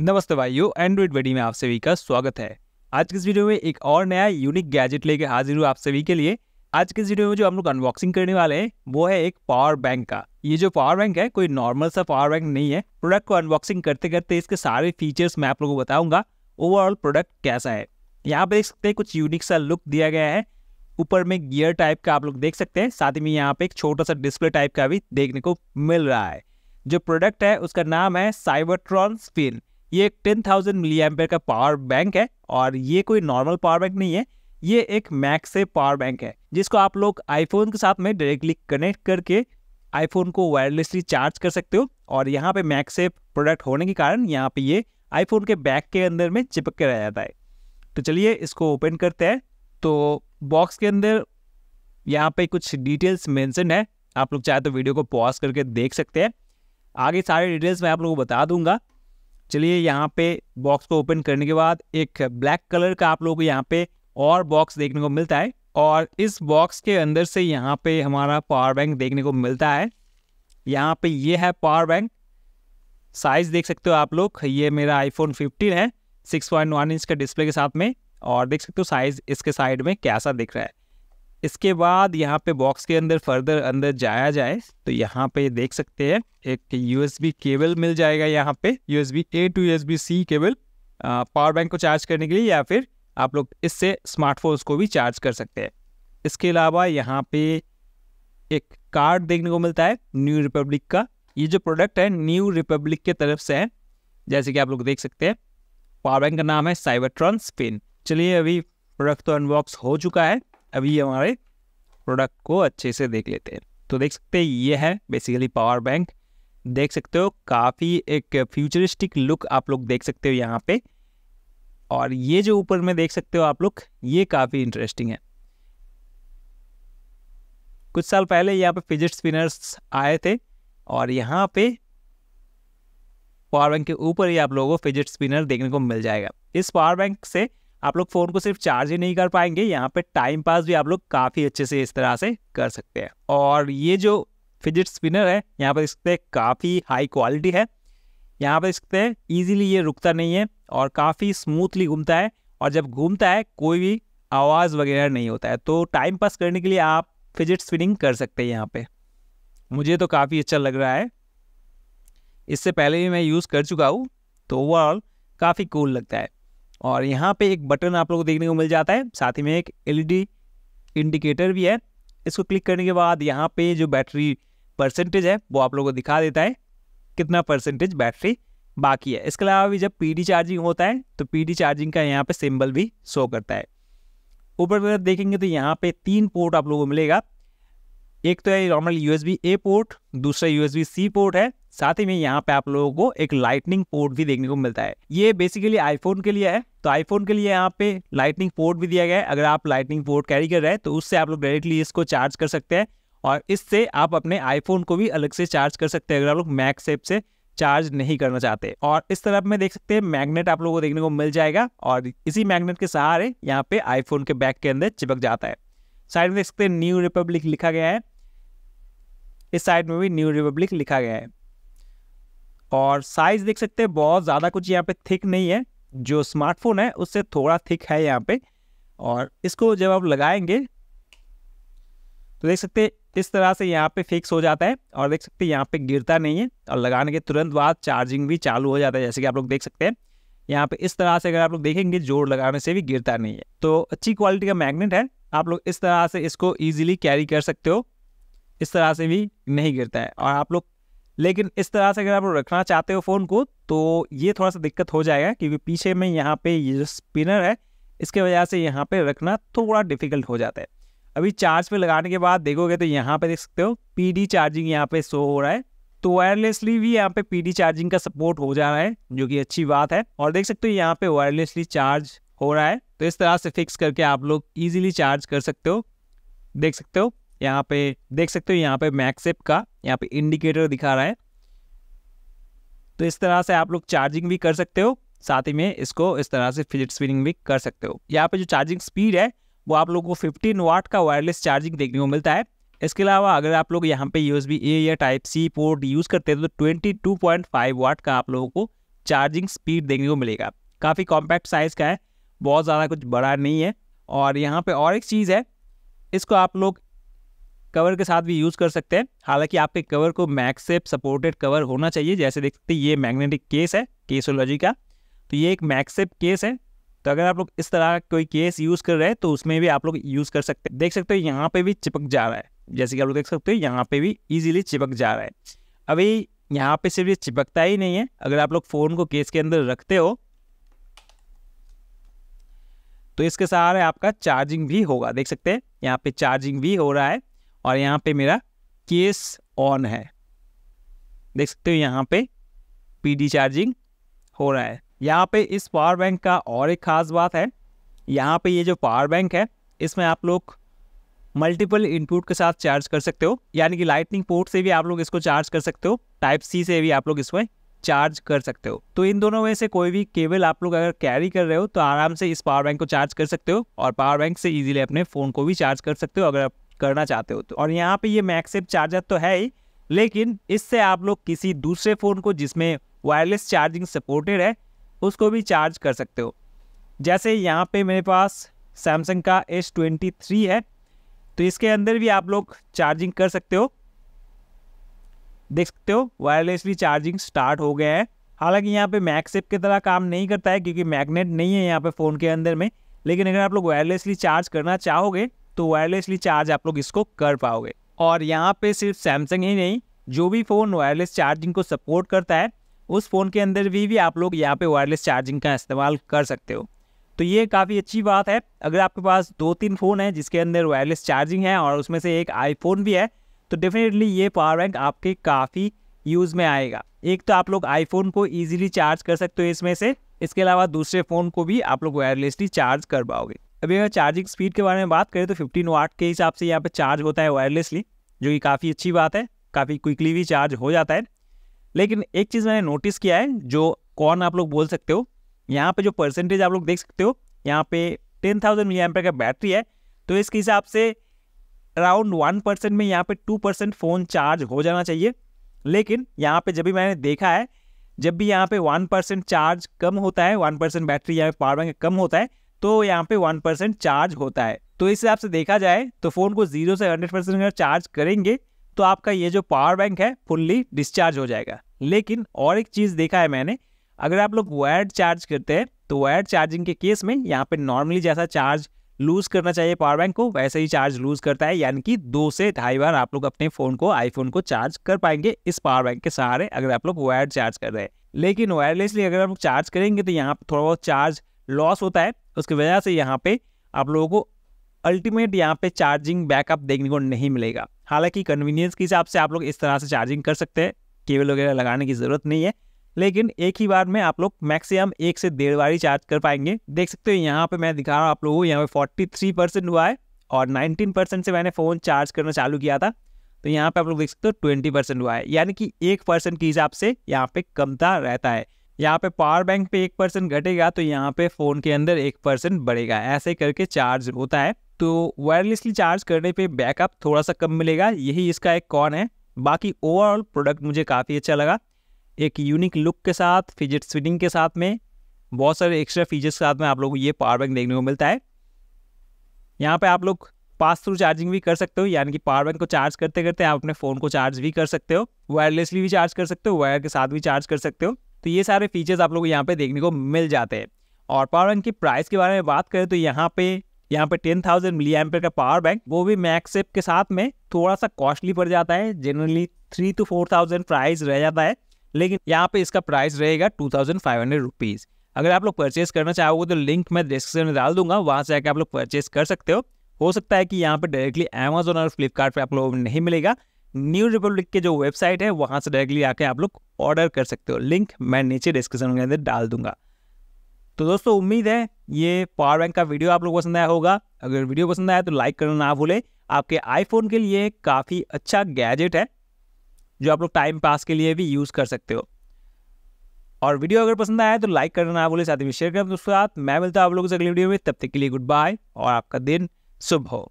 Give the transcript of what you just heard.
नमस्ते भाइयों एंड्रॉइड वेडी में आप सभी का स्वागत है आज के इस वीडियो में एक और नया यूनिक गैजेट लेके हाजिर हूँ आप सभी के लिए आज के इस वीडियो में जो हम लोग अनबॉक्सिंग करने वाले हैं वो है एक पावर बैंक का ये जो पावर बैंक है कोई नॉर्मल सा पावर बैंक नहीं है प्रोडक्ट को अनबॉक्सिंग करते करते इसके सारे फीचर्स मैं आप लोगों को बताऊंगा ओवरऑल प्रोडक्ट कैसा है यहाँ पे देख सकते हैं कुछ यूनिक सा लुक दिया गया है ऊपर में गियर टाइप का आप लोग देख सकते हैं साथ में यहाँ पे एक छोटा सा डिस्प्ले टाइप का भी देखने को मिल रहा है जो प्रोडक्ट है उसका नाम है साइबरट्रॉन स्पिन ये एक टेन थाउजेंड मिली एम्पेयर का पावर बैंक है और ये कोई नॉर्मल पावर बैंक नहीं है ये एक मैक से पावर बैंक है जिसको आप लोग आईफोन के साथ में डायरेक्टली कनेक्ट करके आईफोन को वायरलेसली चार्ज कर सकते हो और यहाँ पे मैक से प्रोडक्ट होने के कारण यहाँ पे ये आईफोन के बैग के अंदर में चिपक के रह जाता है तो चलिए इसको ओपन करते हैं तो बॉक्स के अंदर यहाँ पे कुछ डिटेल्स मेंशन है आप लोग चाहे तो वीडियो को पॉज करके देख सकते हैं आगे सारे डिटेल्स मैं आप लोगों को बता दूंगा चलिए यहाँ पे बॉक्स को ओपन करने के बाद एक ब्लैक कलर का आप लोगों को यहाँ पे और बॉक्स देखने को मिलता है और इस बॉक्स के अंदर से यहाँ पे हमारा पावर बैंक देखने को मिलता है यहाँ पे ये है पावर बैंक साइज़ देख सकते हो आप लोग ये मेरा आईफोन 15 है 6.1 इंच का डिस्प्ले के साथ में और देख सकते हो साइज़ इसके साइड में कैसा दिख रहा है इसके बाद यहाँ पे बॉक्स के अंदर फर्दर अंदर जाया जाए तो यहाँ पे देख सकते हैं एक यूएसबी केबल मिल जाएगा यहाँ पे USB A to USB C cable power bank को चार्ज करने के लिए या फिर आप लोग इससे स्मार्टफोन्स को भी चार्ज कर सकते हैं इसके अलावा यहाँ पे एक कार्ड देखने को मिलता है न्यू रिपब्लिक का ये जो प्रोडक्ट है न्यू रिपब्लिक के तरफ से है जैसे कि आप लोग देख सकते हैं पावर बैंक का नाम है ट्रॉन स्पिन चलिए अभी प्रोडक्ट तो अनबॉक्स हो चुका है अभी हमारे प्रोडक्ट को अच्छे से देख लेते हैं तो देख सकते हैं ये है बेसिकली पावर बैंक देख सकते हो काफ़ी एक फ्यूचरिस्टिक लुक आप लोग देख सकते हो यहाँ पे और ये जो ऊपर में देख सकते हो आप लोग ये काफ़ी इंटरेस्टिंग है कुछ साल पहले यहाँ पे फिजिट स्पिनर्स आए थे और यहाँ पे पावर बैंक के ऊपर ही आप लोगों को फिजिट स्पिनर देखने को मिल जाएगा इस पावर बैंक से आप लोग फ़ोन को सिर्फ चार्ज ही नहीं कर पाएंगे यहाँ पे टाइम पास भी आप लोग काफ़ी अच्छे से इस तरह से कर सकते हैं और ये जो फिजिट स्पिनर है यहाँ पर इसके काफ़ी हाई क्वालिटी है यहाँ पर इसके सकते ईजिली ये रुकता नहीं है और काफ़ी स्मूथली घूमता है और जब घूमता है कोई भी आवाज़ वगैरह नहीं होता है तो टाइम पास करने के लिए आप फिजिट स्पिनिंग कर सकते हैं यहाँ पर मुझे तो काफ़ी अच्छा लग रहा है इससे पहले भी मैं यूज़ कर चुका हूँ तो ओवरऑल काफ़ी कूल लगता है और यहाँ पे एक बटन आप लोग को देखने को मिल जाता है साथ ही में एक एलईडी इंडिकेटर e भी है इसको क्लिक करने के बाद यहाँ पे जो बैटरी परसेंटेज है वो आप लोगों को दिखा देता है कितना परसेंटेज बैटरी बाकी है इसके अलावा भी जब पी चार्जिंग होता है तो पी चार्जिंग का यहाँ पर सिम्बल भी शो करता है ऊपर अगर देखेंगे तो यहाँ पर तीन पोर्ट आप लोगों को मिलेगा एक तो है नॉर्मल यू ए पोर्ट दूसरा यू सी पोर्ट है साथ ही में यहाँ पे आप लोगों को एक लाइटनिंग पोर्ट भी देखने को मिलता है ये बेसिकली आईफोन के लिए है तो आईफोन के लिए यहाँ पे लाइटनिंग पोर्ट भी दिया गया है अगर आप लाइटनिंग पोर्ट कैरी कर रहे हैं तो उससे आप लोग डायरेक्टली इसको चार्ज कर सकते हैं और इससे आप अपने आईफोन को भी अलग से चार्ज कर सकते हैं अगर आप लोग मैक सेप से चार्ज नहीं करना चाहते और इस तरफ में देख सकते हैं मैग्नेट आप लोगों को देखने को मिल जाएगा और इसी मैग्नेट के सहारे यहाँ पे आईफोन के बैक के अंदर चिपक जाता है साइड में देख सकते हैं न्यू रिपब्लिक लिखा गया है इस साइड में भी न्यू रिपब्लिक लिखा गया है और साइज देख सकते हैं बहुत ज़्यादा कुछ यहाँ पे थिक नहीं है जो स्मार्टफोन है उससे थोड़ा थिक है यहाँ पे और इसको जब आप लगाएंगे तो देख सकते हैं इस तरह से यहाँ पे फिक्स हो जाता है और देख सकते हैं यहाँ पे गिरता नहीं है और लगाने के तुरंत बाद चार्जिंग भी चालू हो जाता है जैसे कि आप लोग देख सकते हैं यहाँ पे इस तरह से अगर आप लोग देखेंगे जोड़ लगाने से भी गिरता नहीं है तो अच्छी क्वालिटी का मैगनेट है आप लोग इस तरह से इसको ईजिली कैरी कर सकते हो इस तरह से भी नहीं गिरता है और आप लोग लेकिन इस तरह से अगर आप रखना चाहते हो फ़ोन को तो ये थोड़ा सा दिक्कत हो जाएगा क्योंकि पीछे में यहाँ पे ये जो स्पिनर है इसके वजह से यहाँ पे रखना थोड़ा डिफिकल्ट हो जाता है अभी चार्ज पे लगाने के बाद देखोगे तो यहाँ पे देख सकते हो पीडी चार्जिंग यहाँ पे शो हो रहा है तो वायरलेसली भी यहाँ पे पीडी चार्जिंग का सपोर्ट हो जा रहा है जो कि अच्छी बात है और देख सकते हो यहाँ पे वायरलेसली चार्ज हो रहा है तो इस तरह से फिक्स करके आप लोग ईजिली चार्ज कर सकते हो देख सकते हो यहाँ पे देख सकते हो यहाँ पे मैक्सेप का यहाँ पे इंडिकेटर दिखा रहा है तो इस तरह से आप लोग चार्जिंग भी कर सकते हो साथ ही में इसको इस तरह से फिजिट स्पिनिंग भी कर सकते हो यहाँ पे जो चार्जिंग स्पीड है वो आप लोगों को 15 वाट का वायरलेस चार्जिंग देखने को मिलता है इसके अलावा अगर आप लोग यहाँ पे यू ए या टाइप सी पोर्ट यूज़ करते हैं तो फाइव वाट का आप लोगों को चार्जिंग स्पीड देखने को मिलेगा काफ़ी कॉम्पैक्ट साइज़ का है बहुत ज़्यादा कुछ बड़ा नहीं है और यहाँ पे और एक चीज़ है इसको आप लोग कवर के साथ भी यूज़ कर सकते हैं हालांकि आपके कवर को मैक्सेप सपोर्टेड कवर होना चाहिए जैसे देखते ये मैग्नेटिक केस है केसोलॉजी का तो ये एक मैक्सेप केस है तो अगर आप लोग इस तरह कोई केस यूज़ कर रहे हैं तो उसमें भी आप लोग यूज़ कर सकते हैं देख सकते हो यहाँ पे भी चिपक जा रहा है जैसे कि आप लोग देख सकते हो यहाँ पे भी इजीली चिपक जा रहा है अभी यहाँ पे सिर्फ ये चिपकता ही नहीं है अगर आप लोग फ़ोन को केस के अंदर रखते हो तो इसके सहारे आपका चार्जिंग भी होगा देख सकते हैं यहाँ पे चार्जिंग भी हो रहा है और यहाँ पे मेरा केस ऑन है देख सकते हो यहाँ पे पीडी चार्जिंग हो रहा है यहाँ पे इस पावर बैंक का और एक ख़ास बात है यहाँ पे ये जो पावर बैंक है इसमें आप लोग मल्टीपल इनपुट के साथ चार्ज कर सकते हो यानी कि लाइटनिंग पोर्ट से भी आप लोग इसको चार्ज कर सकते हो टाइप सी से भी आप लोग इसमें चार्ज कर सकते हो तो इन दोनों में से कोई भी केबल आप लोग अगर कैरी कर रहे हो तो आराम से इस पावर बैंक को चार्ज कर सकते हो और पावर बैंक से इजीली अपने फ़ोन को भी चार्ज कर सकते हो अगर आप करना चाहते हो तो और यहाँ पे ये मैक्सिप चार्जर तो है ही लेकिन इससे आप लोग किसी दूसरे फ़ोन को जिसमें वायरलेस चार्जिंग सपोर्टेड है उसको भी चार्ज कर सकते हो जैसे यहाँ पे मेरे पास सैमसंग का एस ट्वेंटी थ्री है तो इसके अंदर भी आप लोग चार्जिंग कर सकते हो देख सकते हो वायरलेसली चार्जिंग स्टार्ट हो गए हैं हालांकि यहाँ पे मैकसेप की तरह काम नहीं करता है क्योंकि मैग्नेट नहीं है यहाँ पे फ़ोन के अंदर में लेकिन अगर आप लोग वायरलेसली चार्ज करना चाहोगे तो वायरलेसली चार्ज आप लोग इसको कर पाओगे और यहाँ पे सिर्फ सैमसंग ही नहीं जो भी फ़ोन वायरलेस चार्जिंग को सपोर्ट करता है उस फ़ोन के अंदर भी भी आप लोग यहाँ पे वायरलेस चार्जिंग का इस्तेमाल कर सकते हो तो ये काफ़ी अच्छी बात है अगर आपके पास दो तीन फ़ोन है जिसके अंदर वायरलेस चार्जिंग है और उसमें से एक आईफोन भी है तो डेफिनेटली ये पावर बैंक आपके काफ़ी यूज़ में आएगा एक तो आप लोग आईफोन को ईजिली चार्ज कर सकते हो इसमें से इसके अलावा दूसरे फ़ोन को भी आप लोग वायरलेसली चार्ज कर पाओगे अभी अगर चार्जिंग स्पीड के बारे में बात करें तो फिफ्टीन वाट के हिसाब से यहाँ पर चार्ज होता है वायरलेसली जो कि काफ़ी अच्छी बात है काफ़ी क्विकली भी चार्ज हो जाता है लेकिन एक चीज़ मैंने नोटिस किया है जो कौन आप लोग बोल सकते हो यहाँ पे जो परसेंटेज आप लोग देख सकते हो यहाँ पे टेन थाउजेंड मिली एम्पर का बैटरी है तो इसके हिसाब से अराउंड वन परसेंट में यहाँ पे टू परसेंट फ़ोन चार्ज हो जाना चाहिए लेकिन यहाँ पे जब भी मैंने देखा है जब भी यहाँ पे वन परसेंट चार्ज कम होता है वन परसेंट बैटरी पे पावर बैंक कम होता है तो यहाँ पे वन परसेंट चार्ज होता है तो इस हिसाब से देखा जाए तो फ़ोन को जीरो से हंड्रेड परसेंट अगर चार्ज करेंगे तो आपका ये जो पावर बैंक है फुल्ली डिस्चार्ज हो जाएगा लेकिन और एक चीज़ देखा है मैंने अगर आप लोग वायर्ड चार्ज करते हैं तो वायर्ड चार्जिंग के केस में यहाँ पे नॉर्मली जैसा चार्ज लूज़ करना चाहिए पावर बैंक को वैसे ही चार्ज लूज़ करता है यानी कि दो से ढाई बार आप लोग अपने फ़ोन को आईफोन को चार्ज कर पाएंगे इस पावर बैंक के सहारे अगर आप लोग वायर चार्ज कर रहे हैं लेकिन वायरलेसली अगर आप लोग चार्ज करेंगे तो यहाँ पर थोड़ा बहुत चार्ज लॉस होता है तो उसकी वजह से यहाँ पे आप लोगों को अल्टीमेट यहाँ पे चार्जिंग बैकअप देखने को नहीं मिलेगा हालांकि कन्वीनियंस के हिसाब से आप लोग इस तरह से चार्जिंग कर सकते हैं केबल वगैरह लगाने की ज़रूरत नहीं है लेकिन एक ही बार में आप लोग मैक्सिमम एक से डेढ़ बार ही चार्ज कर पाएंगे देख सकते हो यहाँ पे मैं दिखा रहा हूँ आप लोगों को यहाँ पे फोर्टी परसेंट हुआ है और नाइनटीन परसेंट से मैंने फ़ोन चार्ज करना चालू किया था तो यहाँ पे आप लोग देख सकते हो 20 परसेंट हुआ है यानी कि एक परसेंट के हिसाब से यहाँ पे कमता रहता है यहाँ पे पावर बैंक पे एक परसेंट घटेगा तो यहाँ पे फ़ोन के अंदर एक परसेंट बढ़ेगा ऐसे करके चार्ज होता है तो वायरलेसली चार्ज करने पे बैकअप थोड़ा सा कम मिलेगा यही इसका एक कॉन है बाकी ओवरऑल प्रोडक्ट मुझे काफ़ी अच्छा लगा एक यूनिक लुक के साथ फिजट स्विटिंग के साथ में बहुत सारे एक्स्ट्रा फीचर्स के साथ में आप लोग को ये पावर बैंक देखने को मिलता है यहाँ पे आप लोग पास थ्रू चार्जिंग भी कर सकते हो यानी कि पावर बैंक को चार्ज करते करते आप अपने फ़ोन को चार्ज भी कर सकते हो वायरलेसली भी चार्ज कर सकते हो वायर के साथ भी चार्ज कर सकते हो तो ये सारे फीचर्स आप लोग को यहाँ पे देखने को मिल जाते हैं और पावर बैंक की प्राइस के बारे में बात करें तो यहाँ पे यहाँ पे टेन थाउजेंड मिली एम्पेयर का पावर बैंक वो भी मैक्सेप के साथ में थोड़ा सा कॉस्टली पड़ जाता है generally three two four thousand price रह जाता है लेकिन यहाँ पे इसका प्राइस रहेगा two thousand five hundred rupees अगर आप लोग परचेस करना चाहोगे तो लिंक मैं डिस्क्रिप्शन में डाल दूंगा वहाँ से जाकर आप लोग परचेस कर सकते हो हो सकता है कि यहाँ पर डायरेक्टली अमेजोन और फ्लिपकार्ट आप लोगों को नहीं मिलेगा न्यू रिपब्लिक के जो वेबसाइट है वहाँ से डायरेक्टली आके आप लोग ऑर्डर कर सकते हो लिंक मैं नीचे डिस्क्रिप्शन के अंदर डाल दूंगा तो दोस्तों उम्मीद है ये पावर बैंक का वीडियो आप लोग पसंद आया होगा अगर वीडियो पसंद आया तो लाइक करना ना भूलें आपके आईफोन के लिए काफ़ी अच्छा गैजेट है जो आप लोग टाइम पास के लिए भी यूज़ कर सकते हो और वीडियो अगर पसंद आया तो लाइक करना ना भूलें साथ ही शेयर करें दोस्तों साथ मैं मिलता हूँ आप लोगों से अगले वीडियो में तब तक के लिए गुड बाय और आपका दिन शुभ हो